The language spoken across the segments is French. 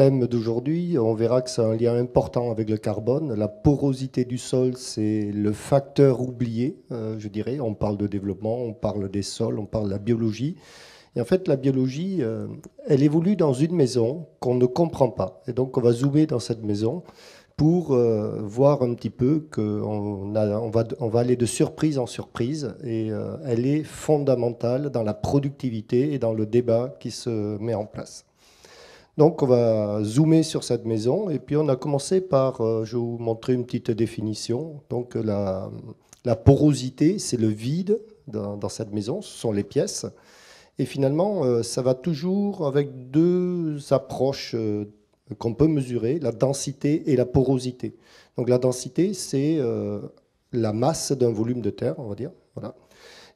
thème d'aujourd'hui, on verra que c'est un lien important avec le carbone. La porosité du sol, c'est le facteur oublié, euh, je dirais. On parle de développement, on parle des sols, on parle de la biologie. Et en fait, la biologie, euh, elle évolue dans une maison qu'on ne comprend pas. Et donc, on va zoomer dans cette maison pour euh, voir un petit peu qu'on on va aller de surprise en surprise. Et elle est fondamentale dans la productivité et dans le débat qui se met en place. Donc on va zoomer sur cette maison et puis on a commencé par, euh, je vais vous montrer une petite définition. Donc euh, la, la porosité, c'est le vide dans, cette maison, ce sont les pièces. Et finalement, euh, ça va toujours avec deux approches qu'on peut mesurer, la densité et la porosité. Donc la densité, c'est la masse d'un volume de terre, on va dire. Voilà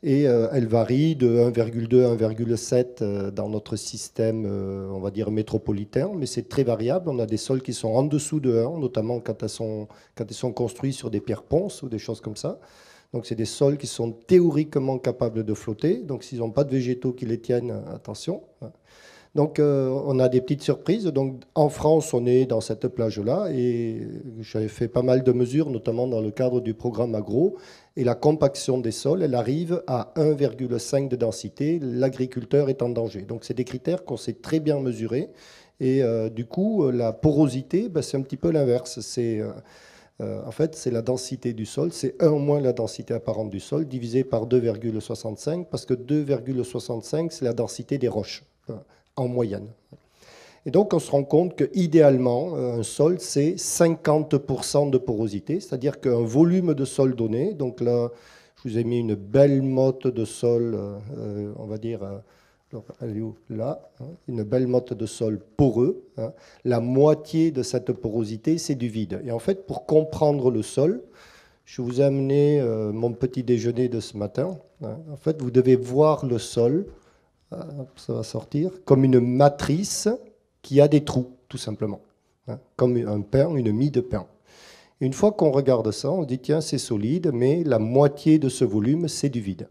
et euh, elle varie de 1,2 à 1,7 euh, dans notre système, euh, on va dire, métropolitain, mais c'est très variable. On a des sols qui sont en dessous de 1, notamment quand, quand ils sont construits sur des pierres ponces ou des choses comme ça. Donc c'est des sols qui sont théoriquement capables de flotter. Donc s'ils n'ont pas de végétaux qui les tiennent, attention. Hein. Donc euh, on a des petites surprises. Donc en France, on est dans cette plage-là et j'avais fait pas mal de mesures, notamment dans le cadre du programme agro. Et la compaction des sols, elle arrive à 1,5 de densité. L'agriculteur est en danger. Donc c'est des critères qu'on sait très bien mesurer. Et euh, du coup, la porosité, ben, c'est un petit peu l'inverse. C'est euh, en fait, c'est la densité du sol, c'est 1 moins la densité apparente du sol, divisé par 2,65, parce que 2,65, c'est la densité des roches en moyenne. Et donc on se rend compte que idéalement euh, un sol c'est 50% de porosité, c'est-à-dire qu'un volume de sol donné, donc là je vous ai mis une belle motte de sol, euh, euh, on va dire là, hein, une belle motte de sol poreux. Hein. La moitié de cette porosité, c'est du vide. Et en fait, pour comprendre le sol, je vous ai amené mon petit déjeuner de ce matin. Hein. En fait, vous devez voir le sol euh, ça va sortir, comme une matrice qui a des trous, tout simplement, hein, comme un pain, une mie de pain. Une fois qu'on regarde ça, on dit tiens, c'est solide, mais la moitié de ce volume, c'est du vide.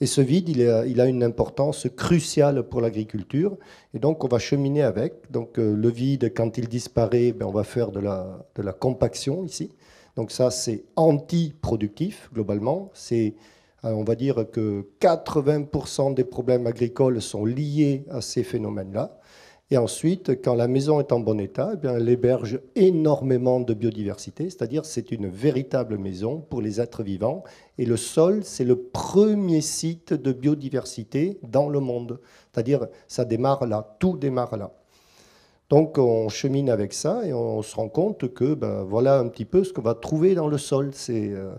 Et ce vide, il a, il a une importance cruciale pour l'agriculture. Et donc, on va cheminer avec. Donc, euh, le vide, quand il disparaît, ben, on va faire de la, de la compaction ici. Donc, ça, c'est anti-productif, globalement. C'est euh, on va dire que 80% des problèmes agricoles sont liés à ces phénomènes-là. Et ensuite, quand la maison est en bon état, eh bien, elle héberge énormément de biodiversité, c'est-à-dire c'est une véritable maison pour les êtres vivants. Et le sol, c'est le premier site de biodiversité dans le monde. C'est-à-dire ça démarre là, tout démarre là. Donc on chemine avec ça et on se rend compte que ben, voilà un petit peu ce qu'on va trouver dans le sol. C'est euh,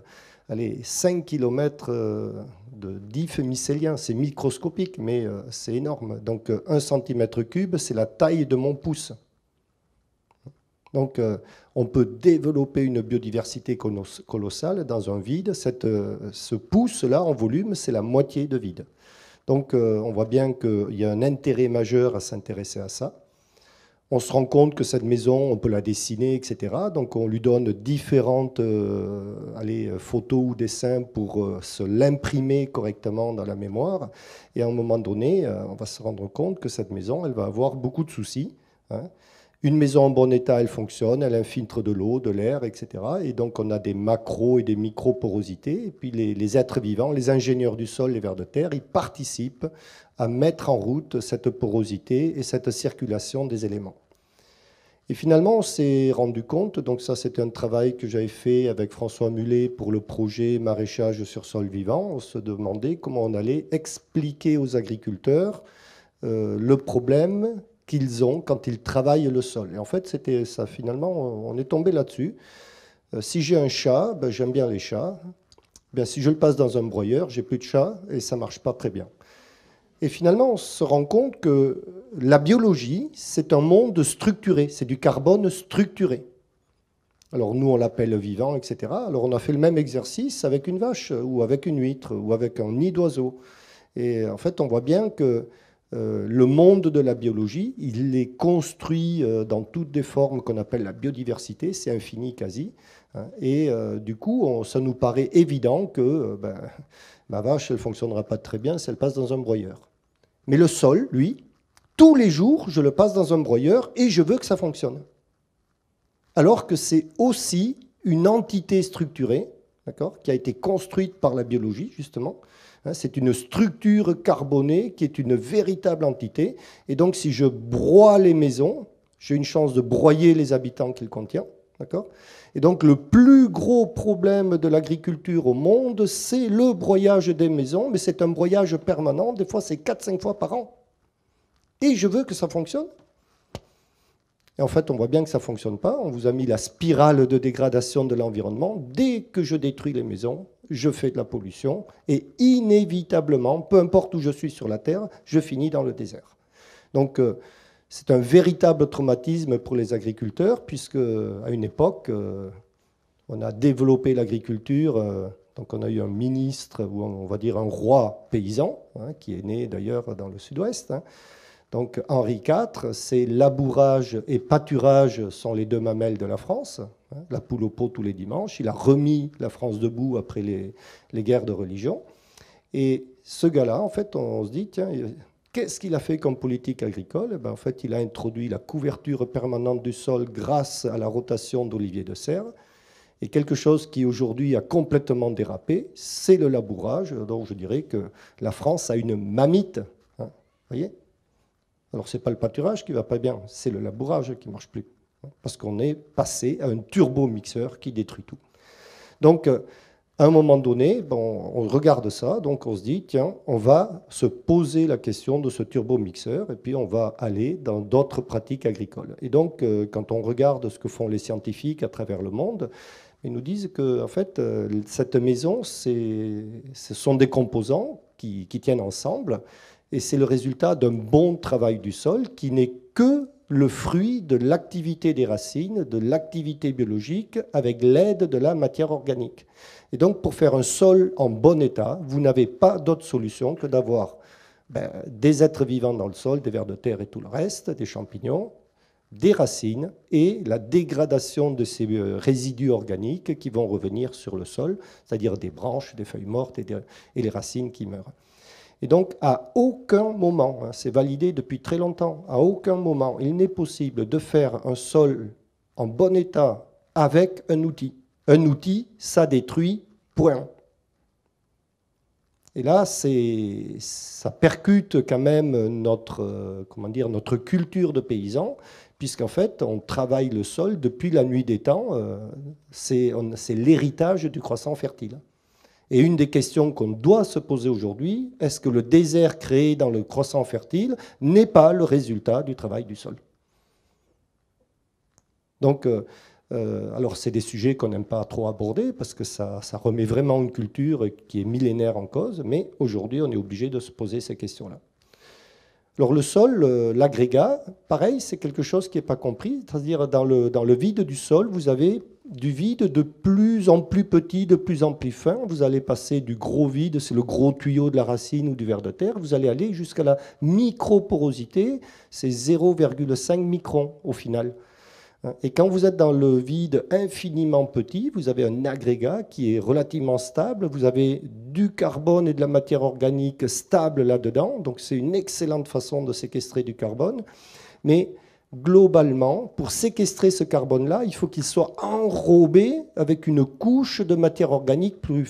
allez, 5 km euh, de diff mycélien, C'est microscopique, mais euh, c'est énorme. Donc 1 euh, cm3, c'est la taille de mon pouce. Donc on peut développer une biodiversité colossale dans un vide. Cette, ce pouce-là, en volume, c'est la moitié de vide. Donc on voit bien qu'il y a un intérêt majeur à s'intéresser à ça on se rend compte que cette maison, on peut la dessiner, etc. Donc on lui donne différentes euh, photos ou dessins pour euh, se l'imprimer correctement dans la mémoire. Et à un moment donné, euh, on va se rendre compte que cette maison, elle va avoir beaucoup de soucis. Hein. Une maison en bon état, elle fonctionne, elle infiltre de l'eau, de l'air, etc. Et donc on a des macros et des micro-porosités. Et puis les, les, êtres vivants, les ingénieurs du sol, les vers de terre, ils participent à mettre en route cette porosité et cette circulation des éléments. Et finalement, on s'est rendu compte, donc ça c'était un travail que j'avais fait avec François Mullet pour le projet maraîchage sur sol vivant, on se demandait comment on allait expliquer aux agriculteurs euh, le problème qu'ils ont quand ils travaillent le sol. Et en fait, c'était ça finalement, on est tombé là-dessus. Euh, si j'ai un chat, ben, j'aime bien les chats. Ben, si je le passe dans un broyeur, j'ai plus de chat et ça marche pas très bien. Et finalement, on se rend compte que la biologie, c'est un monde structuré, c'est du carbone structuré. Alors nous, on l'appelle vivant, etc. Alors on a fait le même exercice avec une vache ou avec une huître ou avec un nid d'oiseau. Et en fait, on voit bien que euh, le monde de la biologie, il est construit euh, dans toutes des formes qu'on appelle la biodiversité, c'est infini quasi. Hein. et euh, du coup, ça nous paraît évident que ben, ma vache, elle ne fonctionnera pas très bien si elle passe dans un broyeur. Mais le sol, lui, tous les jours, je le passe dans un broyeur et je veux que ça fonctionne. Alors que c'est aussi une entité structurée, qui a été construite par la biologie, justement, Hein, c'est une structure carbonée qui est une véritable entité. Et donc, si je broie les maisons, j'ai une chance de broyer les habitants qu'il contient. Et donc, le plus gros problème de l'agriculture au monde, c'est le broyage des maisons, mais c'est un broyage permanent. Des fois, c'est 4-5 fois par an. Et je veux que ça fonctionne. Et en fait, on voit bien que ça ne fonctionne pas. On vous a mis la spirale de dégradation de l'environnement. Dès que je détruis les maisons, je fais de la pollution, et inévitablement, peu importe où je suis sur la Terre, je finis dans le désert. Donc euh, c'est un véritable traumatisme pour les agriculteurs, puisque à une époque, euh, on a développé l'agriculture. Euh, donc on a eu un ministre, ou on va dire un roi paysan, hein, qui est né d'ailleurs dans le sud-ouest, hein, donc Henri IV, c'est labourage et pâturage sont les deux mamelles de la France, hein, la poule au pot tous les dimanches. Il a remis la France debout après les, guerres de religion. Et ce gars-là, en fait, on, se dit, tiens, Qu'est-ce qu'il a fait comme politique agricole eh ben, En fait, il a introduit la couverture permanente du sol grâce à la rotation d'olivier de serre. Et quelque chose qui aujourd'hui a complètement dérapé, c'est le labourage. Donc je dirais que la France a une mamite. Hein, voyez alors ce n'est pas le pâturage qui ne va pas bien, c'est le labourage qui ne marche plus. Hein, parce qu'on est passé à un turbo-mixeur qui détruit tout. Donc, euh, à un moment donné, on regarde ça, donc on se dit, tiens, on va se poser la question de ce turbo-mixeur, et puis on va aller dans d'autres pratiques agricoles. Et donc, euh, quand on regarde ce que font les scientifiques à travers le monde, ils nous disent que, en fait, euh, cette maison, ce sont des composants qui tiennent ensemble, et c'est le résultat d'un bon travail du sol qui n'est que le fruit de l'activité des racines, de l'activité biologique, avec l'aide de la matière organique. Et donc, pour faire un sol en bon état, vous n'avez pas d'autre solution que d'avoir ben, des êtres vivants dans le sol, des vers de terre et tout le reste, des champignons, des racines et la dégradation de ces euh, résidus organiques qui vont revenir sur le sol, c'est-à-dire des branches, des feuilles mortes et les racines qui meurent. Et donc, à aucun moment, hein, c'est validé depuis très longtemps, à aucun moment, il n'est possible de faire un sol en bon état avec un outil. Un outil, ça détruit, point. Et là, ça percute quand même notre, euh, comment dire, notre culture de paysan, puisqu'en fait, on travaille le sol depuis la nuit des temps. Euh, c'est l'héritage du croissant fertile. Et une des questions qu'on doit se poser aujourd'hui, est-ce que le désert créé dans le croissant fertile n'est pas le résultat du travail du sol Donc, euh, euh, alors c'est des sujets qu'on n'aime pas trop aborder parce que ça, remet vraiment une culture qui est millénaire en cause, mais aujourd'hui on est obligé de se poser ces questions-là. Alors le sol, euh, l'agrégat, pareil, c'est quelque chose qui n'est pas compris, c'est-à-dire dans le, dans le vide du sol, vous avez du vide de plus en plus petit, de plus en plus fin. Vous allez passer du gros vide, c'est le gros tuyau de la racine ou du verre de terre, vous allez aller jusqu'à la microporosité, c'est 0,5 micron au final. Et quand vous êtes dans le vide infiniment petit, vous avez un agrégat qui est relativement stable, vous avez du carbone et de la matière organique stable là-dedans, donc c'est une excellente façon de séquestrer du carbone. Mais globalement, pour séquestrer ce carbone-là, il faut qu'il soit enrobé avec une couche de matière organique plus,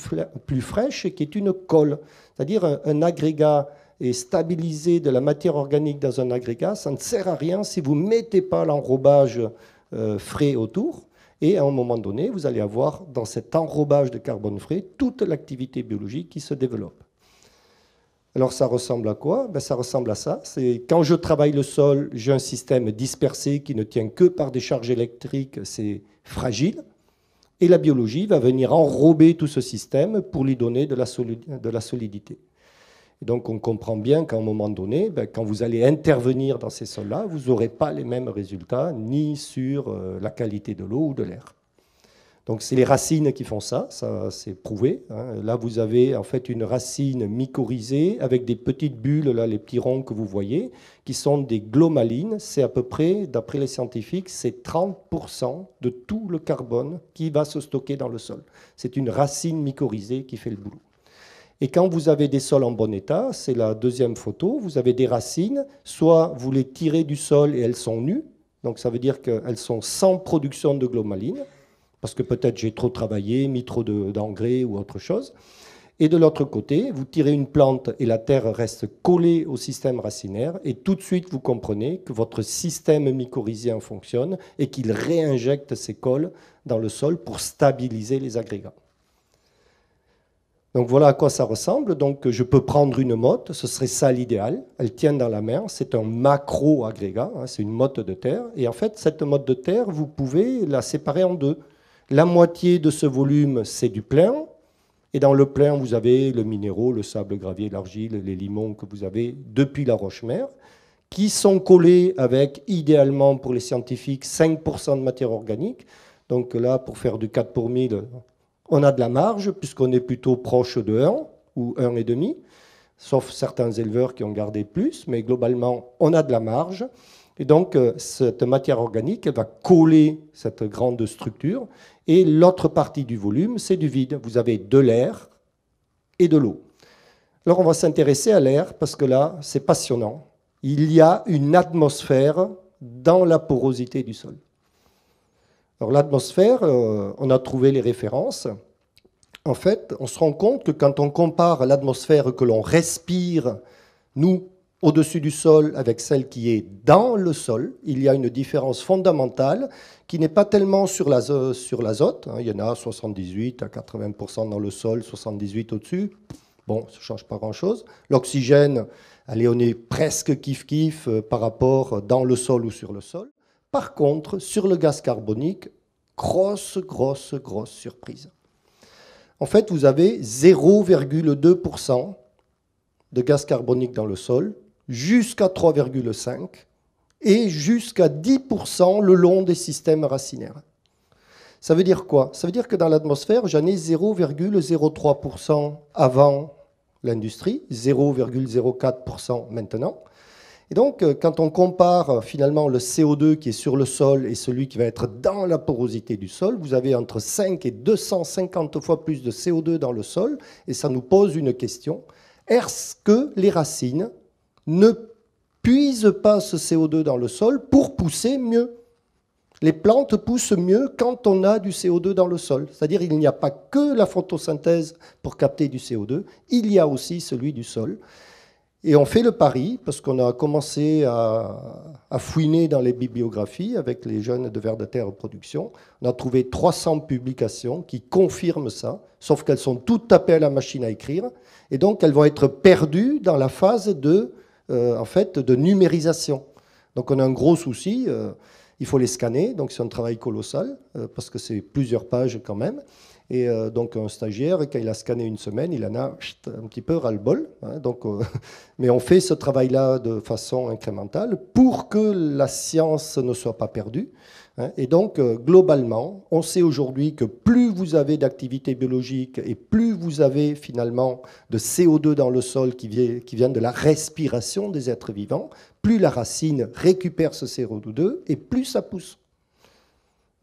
plus fraîche, qui est une colle. C'est-à-dire un, agrégat est stabilisé de la matière organique dans un agrégat, ça ne sert à rien si vous ne mettez pas l'enrobage euh, frais autour. Et à un moment donné, vous allez avoir dans cet enrobage de carbone frais toute l'activité biologique qui se développe. Alors ça ressemble à quoi ben, Ça ressemble à ça. C'est quand je travaille le sol, j'ai un système dispersé qui ne tient que par des charges électriques, c'est fragile. Et la biologie va venir enrober tout ce système pour lui donner de la, solidité. donc on comprend bien qu'à un moment donné, ben, quand vous allez intervenir dans ces sols-là, vous n'aurez pas les mêmes résultats ni sur euh, la qualité de l'eau ou de l'air. Donc c'est les racines qui font ça, ça c'est prouvé. Hein. Là vous avez en fait une racine mycorhizée avec des petites bulles, là les petits ronds que vous voyez, qui sont des glomalines. C'est à peu près, d'après les scientifiques, c'est 30% de tout le carbone qui va se stocker dans le sol. C'est une racine mycorhizée qui fait le boulot. Et quand vous avez des sols en bon état, c'est la deuxième photo, vous avez des racines, soit vous les tirez du sol et elles sont nues, donc ça veut dire qu'elles sont sans production de glomalines parce que peut-être j'ai trop travaillé, mis trop d'engrais ou autre chose. Et de l'autre côté, vous tirez une plante et la terre reste collée au système racinaire et tout de suite vous comprenez que votre système mycorhizien fonctionne et qu'il réinjecte ses cols dans le sol pour stabiliser les agrégats. Donc voilà à quoi ça ressemble. Donc je peux prendre une motte, ce serait ça l'idéal. Elle tient dans la mer, c'est un macro-agrégat, hein, c'est une motte de terre. Et en fait, cette motte de terre, vous pouvez la séparer en deux. La moitié de ce volume, c'est du plein. Et dans le plein, vous avez le minéraux, le sable gravier, l'argile, les limons que vous avez depuis la roche-mère, qui sont collés avec, idéalement pour les scientifiques, 5% de matière organique. Donc là, pour faire du 4 pour 1000, on a de la marge, puisqu'on est plutôt proche de 1 ou 1,5, sauf certains éleveurs qui ont gardé plus, mais globalement, on a de la marge. Et donc, euh, cette matière organique va coller cette grande structure. Et l'autre partie du volume, c'est du vide. Vous avez de l'air et de l'eau. Alors, on va s'intéresser à l'air parce que là, c'est passionnant. Il y a une atmosphère dans la porosité du sol. Alors, l'atmosphère, euh, on a trouvé les références. En fait, on se rend compte que quand on compare l'atmosphère que l'on respire, nous, au-dessus du sol avec celle qui est dans le sol. Il y a une différence fondamentale qui n'est pas tellement sur euh, l'azote. Hein. Il y en a 78 à 80% dans le sol, 78 au-dessus. Bon, ça ne change pas grand-chose. L'oxygène, allez, on est presque kiff-kiff euh, par rapport euh, dans le sol ou sur le sol. Par contre, sur le gaz carbonique, grosse, grosse, grosse surprise. En fait, vous avez 0,2% de gaz carbonique dans le sol jusqu'à 3,5 et jusqu'à 10% le long des systèmes racinaires. Ça veut dire quoi Ça veut dire que dans l'atmosphère, j'en ai 0,03% avant l'industrie, 0,04% maintenant. Et donc, euh, quand on compare euh, finalement le CO2 qui est sur le sol et celui qui va être dans la porosité du sol, vous avez entre 5 et 250 fois plus de CO2 dans le sol, et ça nous pose une question. Est-ce que les racines ne puise pas ce CO2 dans le sol pour pousser mieux. Les plantes poussent mieux quand on a du CO2 dans le sol. C'est-à-dire qu'il n'y a pas que la photosynthèse pour capter du CO2, il y a aussi celui du sol. Et on fait le pari, parce qu'on a commencé à, fouiner dans les bibliographies avec les jeunes de Vers de Terre Production. On a trouvé 300 publications qui confirment ça, sauf qu'elles sont toutes tapées à la machine à écrire. Et donc, elles vont être perdues dans la phase de euh, en fait, de numérisation. Donc on a un gros souci, euh, il faut les scanner, donc c'est un travail colossal, euh, parce que c'est plusieurs pages quand même. Et euh, donc un stagiaire, quand il a scanné une semaine, il en a un petit peu ras-le-bol. Hein. donc, euh, mais on fait ce travail-là de façon incrémentale pour que la science ne soit pas perdue. Hein. et donc, euh, globalement, on sait aujourd'hui que plus vous avez d'activité biologique et plus vous avez finalement de CO2 dans le sol qui vient, qui vient de la respiration des êtres vivants, plus la racine récupère ce CO2 et plus ça pousse.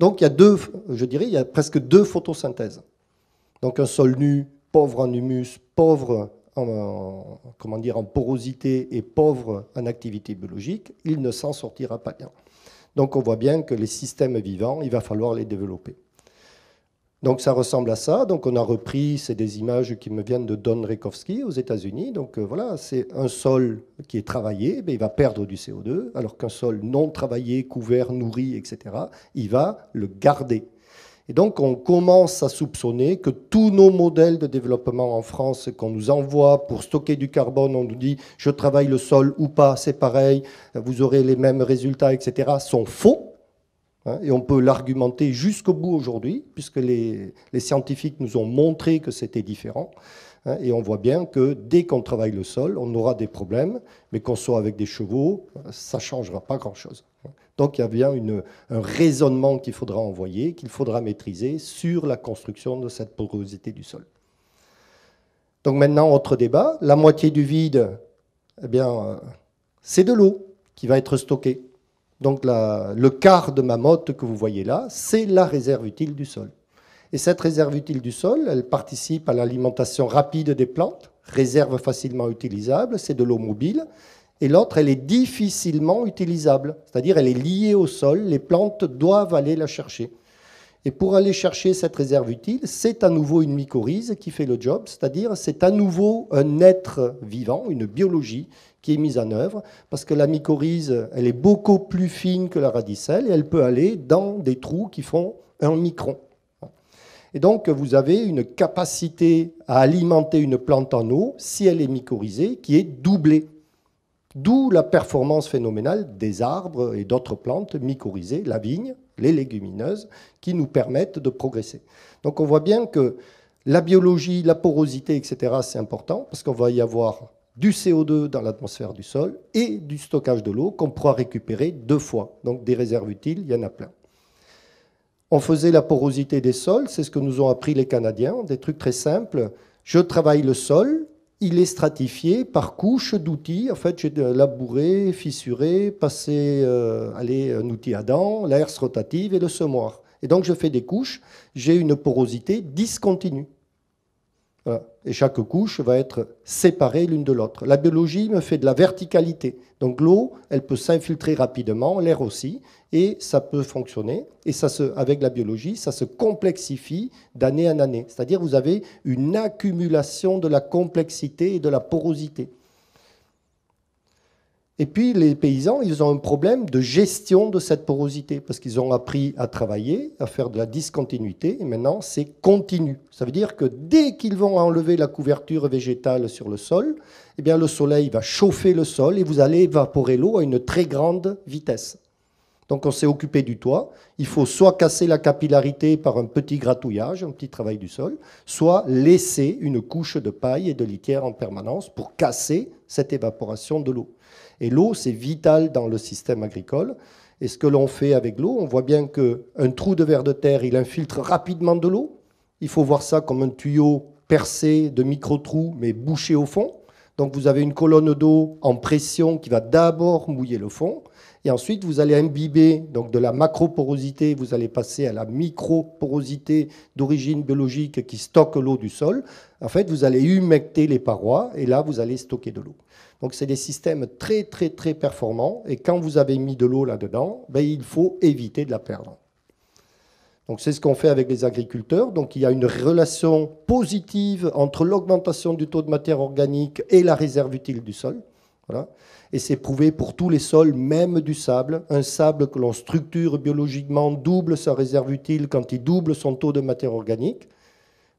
Donc il y a deux, je dirais, il y a presque deux photosynthèses. Donc un sol nu, pauvre en humus, pauvre en, comment dire, en porosité et pauvre en activité biologique, il ne s'en sortira pas bien. Donc on voit bien que les systèmes vivants, il va falloir les développer. Donc ça ressemble à ça. Donc on a repris, c'est des images qui me viennent de Don Rekowski aux États-Unis. Donc euh, voilà, c'est un sol qui est travaillé, mais il va perdre du CO2, alors qu'un sol non travaillé, couvert, nourri, etc., il va le garder. Et donc on commence à soupçonner que tous nos modèles de développement en France qu'on nous envoie pour stocker du carbone, on nous dit je travaille le sol ou pas, c'est pareil, vous aurez les mêmes résultats, etc., sont faux Hein, et on peut l'argumenter jusqu'au bout aujourd'hui, puisque les, scientifiques nous ont montré que c'était différent. Hein, et on voit bien que dès qu'on travaille le sol, on aura des problèmes, mais qu'on soit avec des chevaux, ça ne changera pas grand-chose. Donc il y a bien un raisonnement qu'il faudra envoyer, qu'il faudra maîtriser sur la construction de cette porosité du sol. Donc maintenant, autre débat, la moitié du vide, eh euh, c'est de l'eau qui va être stockée. Donc le quart de mamotte que vous voyez là, c'est la réserve utile du sol. Et cette réserve utile du sol, elle participe à l'alimentation rapide des plantes, réserve facilement utilisable, c'est de l'eau mobile. Et l'autre, elle est difficilement utilisable, c'est-à-dire elle est liée au sol, les plantes doivent aller la chercher. Et pour aller chercher cette réserve utile, c'est à nouveau une mycorhize qui fait le job, c'est-à-dire c'est à nouveau un être vivant, une biologie qui est mise en œuvre, parce que la mycorhize, elle est beaucoup plus fine que la radicelle et elle peut aller dans des trous qui font un micron. Et donc, vous avez une capacité à alimenter une plante en eau, si elle est mycorhizée, qui est doublée. D'où la performance phénoménale des arbres et d'autres plantes mycorhizées, la vigne, les légumineuses, qui nous permettent de progresser. Donc on voit bien que la biologie, la porosité, etc., c'est important, parce qu'on va y avoir du CO2 dans l'atmosphère du sol et du stockage de l'eau qu'on pourra récupérer deux fois. Donc des réserves utiles, il y en a plein. On faisait la porosité des sols, c'est ce que nous ont appris les Canadiens, des trucs très simples. Je travaille le sol, il est stratifié par couches d'outils. En fait, j'ai labouré, fissuré, passé euh, aller un outil à dents, herse rotative et le semoir. Et donc, je fais des couches. J'ai une porosité discontinue. Et chaque couche va être séparée l'une de l'autre. La biologie me fait de la verticalité. Donc l'eau, elle peut s'infiltrer rapidement, l'air aussi, et ça peut fonctionner. Et ça se, avec la biologie, ça se complexifie d'année en année. C'est-à-dire vous avez une accumulation de la complexité et de la porosité. Et puis les paysans, ils ont un problème de gestion de cette porosité, parce qu'ils ont appris à travailler, à faire de la discontinuité, et maintenant c'est continu. Ça veut dire que dès qu'ils vont enlever la couverture végétale sur le sol, eh bien le soleil va chauffer le sol et vous allez évaporer l'eau à une très grande vitesse. Donc on s'est occupé du toit. Il faut soit casser la capillarité par un petit gratouillage, un petit travail du sol, soit laisser une couche de paille et de litière en permanence pour casser cette évaporation de l'eau. Et l'eau, c'est vital dans le système agricole. Et ce que l'on fait avec l'eau, on voit bien qu'un trou de verre de terre, il infiltre rapidement de l'eau. Il faut voir ça comme un tuyau percé de micro-trous, mais bouché au fond. Donc vous avez une colonne d'eau en pression qui va d'abord mouiller le fond. Et ensuite, vous allez imbiber donc, de la macroporosité, vous allez passer à la microporosité d'origine biologique qui stocke l'eau du sol. En fait, vous allez humecter les parois et là, vous allez stocker de l'eau. Donc c'est des systèmes très très très performants et quand vous avez mis de l'eau là-dedans, ben, il faut éviter de la perdre. Donc c'est ce qu'on fait avec les agriculteurs. Donc il y a une relation positive entre l'augmentation du taux de matière organique et la réserve utile du sol. Et c'est prouvé pour tous les sols, même du sable. Un sable que l'on structure biologiquement double sa réserve utile quand il double son taux de matière organique.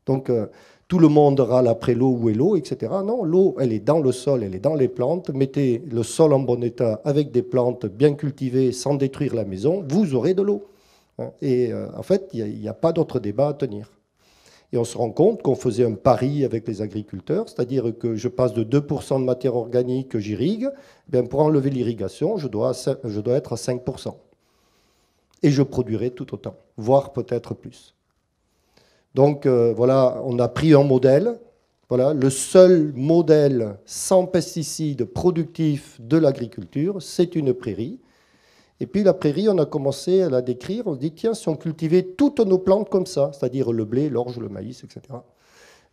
Donc euh, tout le monde râle après l'eau, où est l'eau, etc. Non, l'eau, elle est dans le sol, elle est dans les plantes. Mettez le sol en bon état avec des plantes bien cultivées, sans détruire la maison, vous aurez de l'eau. Hein, et euh, en fait, il n'y a, pas d'autre débat à tenir. Et on se rend compte qu'on faisait un pari avec les agriculteurs, c'est-à-dire que je passe de 2% de matière organique que j'irrigue, eh pour enlever l'irrigation, je dois, je dois être à 5%. Et je produirai tout autant, voire peut-être plus. Donc euh, voilà, on a pris un modèle. Voilà, le seul modèle sans pesticides productif de l'agriculture, c'est une prairie. Et puis la prairie, on a commencé à la décrire. On se dit, tiens, si on cultivait toutes nos plantes comme ça, c'est-à-dire le blé, l'orge, le maïs, etc.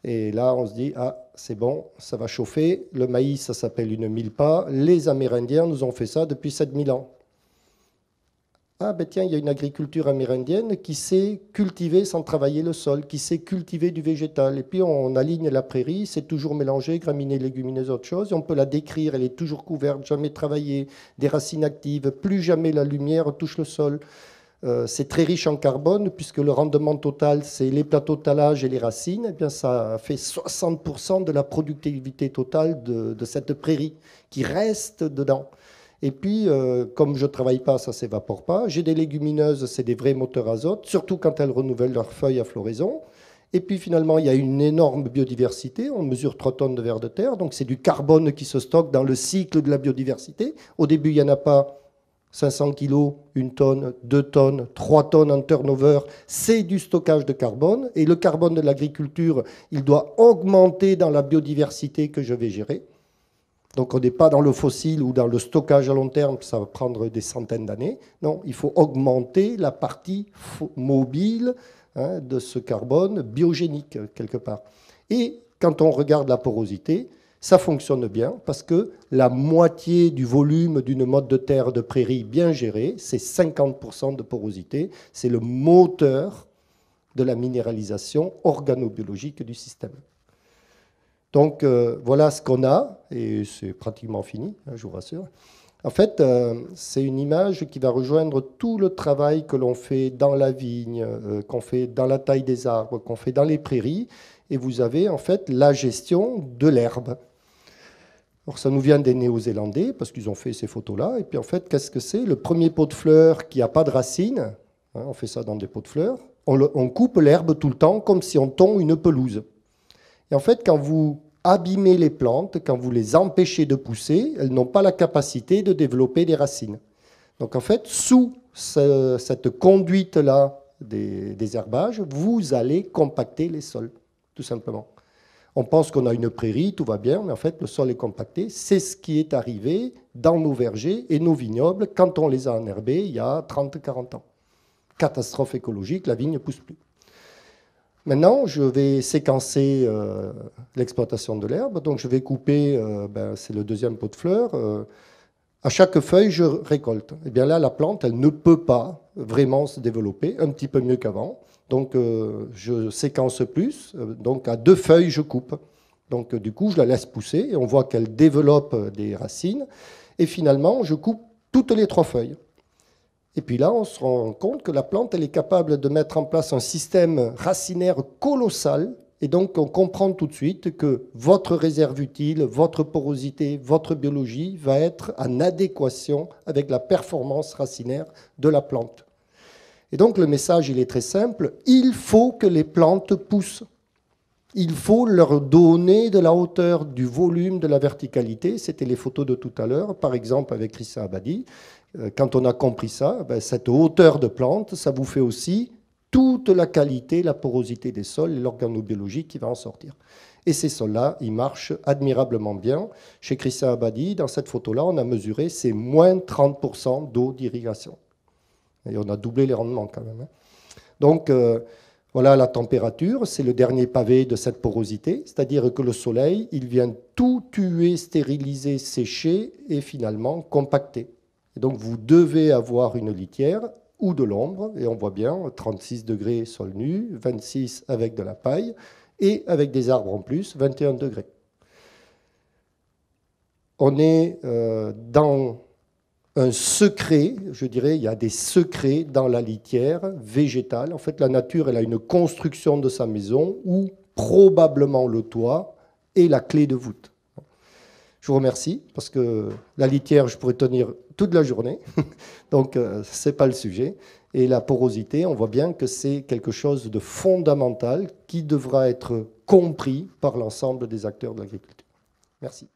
Et là, on se dit, ah, c'est bon, ça va chauffer. Le maïs, ça s'appelle une mille pas. Les Amérindiens nous ont fait ça depuis 7000 ans. Ah, ben tiens, il y a une agriculture amérindienne qui sait cultiver sans travailler le sol, qui sait cultiver du végétal. Et puis on aligne la prairie, c'est toujours mélangé, graminées, légumineuses, autre chose. on peut la décrire, elle est toujours couverte, jamais travaillée, des racines actives, plus jamais la lumière touche le sol. Euh, c'est très riche en carbone puisque le rendement total, c'est les plateaux de talage et les racines. Eh bien, ça fait 60% de la productivité totale de cette prairie qui reste dedans. Et puis, euh, comme je ne travaille pas, ça ne s'évapore pas. J'ai des légumineuses, c'est des vrais moteurs azote, surtout quand elles renouvellent leurs feuilles à floraison. Et puis finalement, il y a une énorme biodiversité. On mesure 3 tonnes de verre de terre. Donc c'est du carbone qui se stocke dans le cycle de la biodiversité. Au début, il n'y en a pas 500 kilos, 1 tonne, 2 tonnes, 3 tonnes en turnover. C'est du stockage de carbone. Et le carbone de l'agriculture, il doit augmenter dans la biodiversité que je vais gérer. Donc on n'est pas dans le fossile ou dans le stockage à long terme, ça va prendre des centaines d'années. Non, il faut augmenter la partie mobile hein, de ce carbone biogénique quelque part. Et quand on regarde la porosité, ça fonctionne bien parce que la moitié du volume d'une mode de terre de prairie bien gérée, c'est 50% de porosité. C'est le moteur de la minéralisation organobiologique du système. Donc euh, voilà ce qu'on a, et c'est pratiquement fini, hein, je vous rassure. En fait, euh, c'est une image qui va rejoindre tout le travail que l'on fait dans la vigne, euh, qu'on fait dans la taille des arbres, qu'on fait dans les prairies, et vous avez en fait la gestion de l'herbe. Alors ça nous vient des Néo-Zélandais parce qu'ils ont fait ces photos-là. Et puis en fait, qu'est-ce que c'est Le premier pot de fleurs qui n'a pas de racines, hein, on fait ça dans des pots de fleurs, on, on coupe l'herbe tout le temps comme si on tond une pelouse. Et en fait, quand vous abîmez les plantes, quand vous les empêchez de pousser, elles n'ont pas la capacité de développer des racines. Donc en fait, sous cette conduite-là des, des, herbages, vous allez compacter les sols, tout simplement. On pense qu'on a une prairie, tout va bien, mais en fait, le sol est compacté. C'est ce qui est arrivé dans nos vergers et nos vignobles quand on les a enherbés il y a 30-40 ans. Catastrophe écologique, la vigne ne pousse plus. Maintenant, je vais séquencer euh, l'exploitation de l'herbe. Donc, je vais couper, euh, ben, c'est le deuxième pot de fleurs. Euh, à chaque feuille, je récolte. Et eh bien là, la plante, elle ne peut pas vraiment se développer, un petit peu mieux qu'avant. Donc, je séquence plus. Donc, à deux feuilles, je coupe. Donc, du coup, je la laisse pousser et on voit qu'elle développe des racines. Et finalement, je coupe toutes les trois feuilles. Et puis là, on se rend compte que la plante, elle est capable de mettre en place un système racinaire colossal. Et donc, on comprend tout de suite que votre réserve utile, votre porosité, votre biologie va être en adéquation avec la performance racinaire de la plante. Et donc, le message, il est très simple. Il faut que les plantes poussent. Il faut leur donner de la hauteur, du volume, de la verticalité. C'était les photos de tout à l'heure, par exemple avec Rissa Abadi. Euh, quand on a compris ça, ben, cette hauteur de plante, ça vous fait aussi toute la qualité, la porosité des sols et l'organobiologie qui va en sortir. Et ces sols-là, ils marchent admirablement bien. Chez Christian Abadi, dans cette photo-là, on a mesuré ces moins 30% d'eau d'irrigation. Et on a doublé les rendements quand même. Hein. Donc euh, voilà la température, c'est le dernier pavé de cette porosité, c'est-à-dire que le soleil, il vient tout tuer, stériliser, sécher et finalement compacter donc vous devez avoir une litière ou de l'ombre, et on voit bien 36 degrés sol nu, 26 avec de la paille, et avec des arbres en plus, 21 degrés. On est euh, dans un secret, je dirais, il y a des secrets dans la litière végétale. En fait, la nature, elle a une construction de sa maison où probablement le toit est la clé de voûte. Je vous remercie parce que la litière, je pourrais tenir toute la journée. Donc, euh, ce n'est pas le sujet. Et la porosité, on voit bien que c'est quelque chose de fondamental qui devra être compris par l'ensemble des acteurs de l'agriculture. Merci.